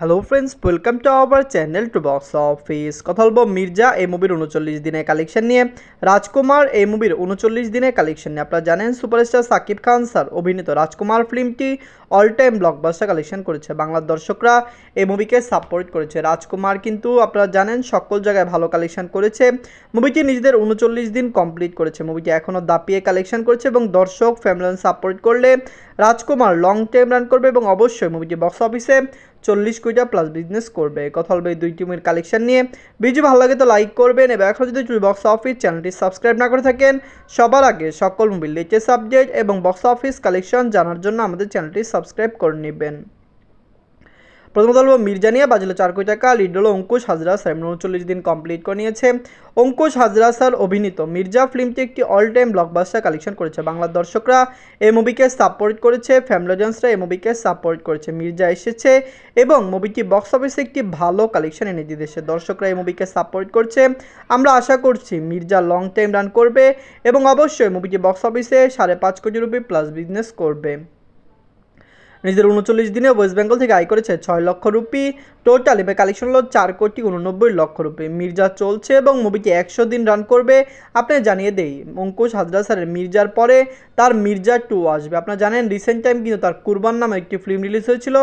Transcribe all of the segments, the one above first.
hello friends welcome to our channel to box office কথা বলবো মির্জা এই মুভির উনচল্লিশ দিনের কালেকশন নিয়ে রাজকুমার এই মুভির উনচল্লিশ দিনের কালেকশন নিয়ে আপনারা জানেন সুপারস্টার সাকিব খান স্যার অভিনীত রাজকুমার ফিল্মটি অল টাইম ব্লকবাস্টার কালেকশন করেছে বাংলার দর্শকরা এই মুভিকে সাপোর্ট করেছে রাজকুমার কিন্তু আপনারা জানেন সকল জায়গায় ভালো কালেকশন করেছে মুভিটি নিজেদের উনচল্লিশ দিন কমপ্লিট করেছে মুভিটি এখনও দাপিয়ে কালেকশন করেছে এবং দর্শক ফ্যামিলি সাপোর্ট করলে রাজকুমার লং টাইম রান করবে এবং অবশ্যই মুভিটি বক্স অফিসে চল্লিশ কুইটা প্লাস বিজনেস করবে কথা হবে এই দুই টিমের কালেকশন নিয়ে ভিডিও ভালো লাগে তো লাইক করবেন এবং এখন যদি বক্স অফিস চ্যানেলটি সাবস্ক্রাইব না করে থাকেন সবার আগে সকল মুভির লেটেস্ট আপডেট এবং বক্স অফিস কালেকশন জানার জন্য আমাদের চ্যানেলটি সাবস্ক্রাইব করে নেবেন প্রথমত হলো মির্জানিয়া বাজলো চার কোটি টাকা লিড হলো অঙ্কুশ হাজরা স্যার উনচল্লিশ দিন কমপ্লিট করে নিয়েছে অঙ্কুশ হাজরা স্যার অভিনীত মির্জা ফিল্মটি একটি অল টাইম ব্লকবাস্টার কালেকশন করেছে বাংলার দর্শকরা এই মুভিকে সাপোর্ট করেছে জেন্সরা এই মুভিকে সাপোর্ট করেছে মির্জা এসেছে এবং মুভিটি বক্স অফিসে একটি ভালো কালেকশন এনে দিয়েছে দর্শকরা এই মুভিকে সাপোর্ট করছে আমরা আশা করছি মির্জা লং টাইম রান করবে এবং অবশ্যই মুভিটি বক্স অফিসে সাড়ে পাঁচ কোটি রুপি প্লাস বিজনেস করবে নিজেদের উনচল্লিশ দিনে ওয়েস্ট বেঙ্গল থেকে আয় করেছে ছয় লক্ষ রুপি টোটাল এবার কালেকশন হলো চার কোটি উননব্বই লক্ষ রুপি মির্জা চলছে এবং মুভিটি একশো দিন রান করবে আপনি জানিয়ে দেই অঙ্কুশ হাজরা স্যারের মির্জার পরে তার মির্জা টু আসবে আপনারা জানেন রিসেন্ট টাইম কিন্তু তার কুরবান নামে একটি ফিল্ম রিলিজ হয়েছিল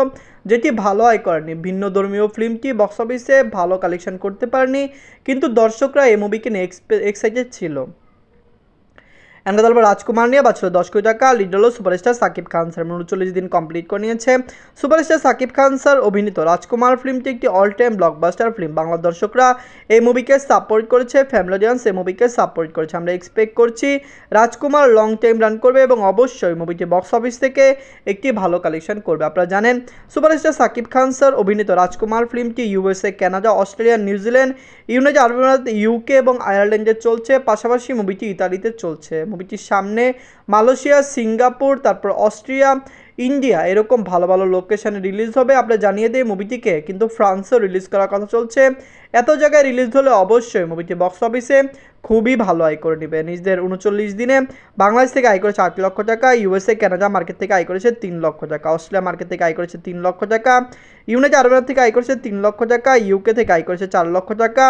যেটি ভালো আয় করেনি ভিন্ন ধর্মীয় ফিল্মটি বক্স অফিসে ভালো কালেকশন করতে পারেনি কিন্তু দর্শকরা এই মুভিকে নিয়ে এক্সাইটেড ছিল এন্ড তারপর রাজকুমার নিয়ে বাঁচল দশ কোটি টাকা লিড হলো সুপারস্টার সাকিব খান স্যার মানে উনচল্লিশ দিন কমপ্লিট করে নিয়েছে সুপারস্টার সাকিব খান স্যার অভিনীত রাজকুমার ফিল্মটি একটি all time blockbuster film Bangla দর্শকরা এই মুভিকে সাপোর্ট করেছে ফ্যামিলি অডিয়েন্স এই মুভিকে সাপোর্ট করেছে আমরা এক্সপেক্ট করছি রাজকুমার লং টাইম রান করবে এবং অবশ্যই মুভিটি বক্স অফিস থেকে একটি ভালো কালেকশন করবে আপনারা জানেন সুপারস্টার সাকিব খান স্যার অভিনীত রাজকুমার ফিল্মটি USA Canada Australia New Zealand United Arab UK এবং আয়ারল্যান্ডে চলছে পাশাপাশি মুভিটি ইতালিতে চলছে মুভিটির সামনে মালয়েশিয়া সিঙ্গাপুর তারপর অস্ট্রিয়া ইন্ডিয়া এরকম ভালো ভালো লোকেশানে রিলিজ হবে আপনি জানিয়ে দিই মুভিটিকে কিন্তু ফ্রান্সেও রিলিজ করার কথা চলছে এত জায়গায় রিলিজ হলে অবশ্যই মুভিটি বক্স অফিসে খুবই ভালো আয় করে নেবে নিজদের উনচল্লিশ দিনে বাংলাদেশ থেকে আয় করেছে আট লক্ষ টাকা ইউএসএ কানাডা মার্কেট থেকে আয় করেছে তিন লক্ষ টাকা অস্ট্রেলিয়া মার্কেট থেকে আয় করেছে তিন লক্ষ টাকা ইউনাইটেড আরব থেকে আয় করেছে তিন লক্ষ টাকা ইউকে থেকে আয় করেছে চার লক্ষ টাকা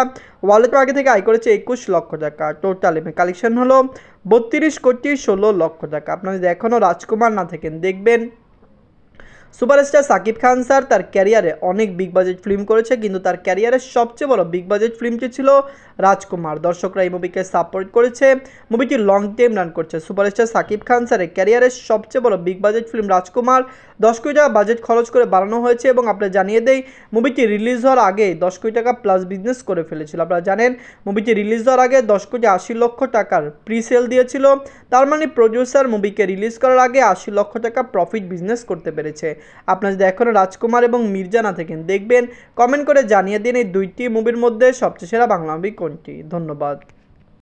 ওয়ালেট মার্কেট থেকে আয় করেছে একুশ লক্ষ টাকা টোটাল এমে কালেকশন হলো বত্রিশ কোটি ষোলো লক্ষ টাকা আপনারা যদি এখনও রাজকুমার না থাকেন দেখবেন সুপারস্টার সাকিব খান স্যার তার ক্যারিয়ারে অনেক বিগ বাজেট ফিল্ম করেছে কিন্তু তার ক্যারিয়ারের সবচেয়ে বড় বিগ বাজেট ফিল্মটি ছিল রাজকুমার দর্শকরা এই মুভিকে সাপোর্ট করেছে মুভিটি লং টাইম রান করছে সুপারস্টার সাকিব খান স্যারের ক্যারিয়ারের সবচেয়ে বড় বিগ বাজেট ফিল্ম রাজকুমার দশ কোটি টাকা বাজেট খরচ করে বানানো হয়েছে এবং আপনারা জানিয়ে দেই মুভিটি রিলিজ হওয়ার আগে দশ কোটি টাকা প্লাস বিজনেস করে ফেলেছিল আপনারা জানেন মুভিটি রিলিজ হওয়ার আগে দশ কোটি আশি লক্ষ টাকার প্রি সেল দিয়েছিল তার মানে প্রডিউসার মুভিকে রিলিজ করার আগে আশি লক্ষ টাকা প্রফিট বিজনেস করতে পেরেছে আপনার যদি এখনও রাজকুমার এবং মির্জা না থাকেন দেখবেন কমেন্ট করে জানিয়ে দিন এই দুইটি মুভির মধ্যে সবচেয়ে সেরা বাংলা মুভি কোনটি ধন্যবাদ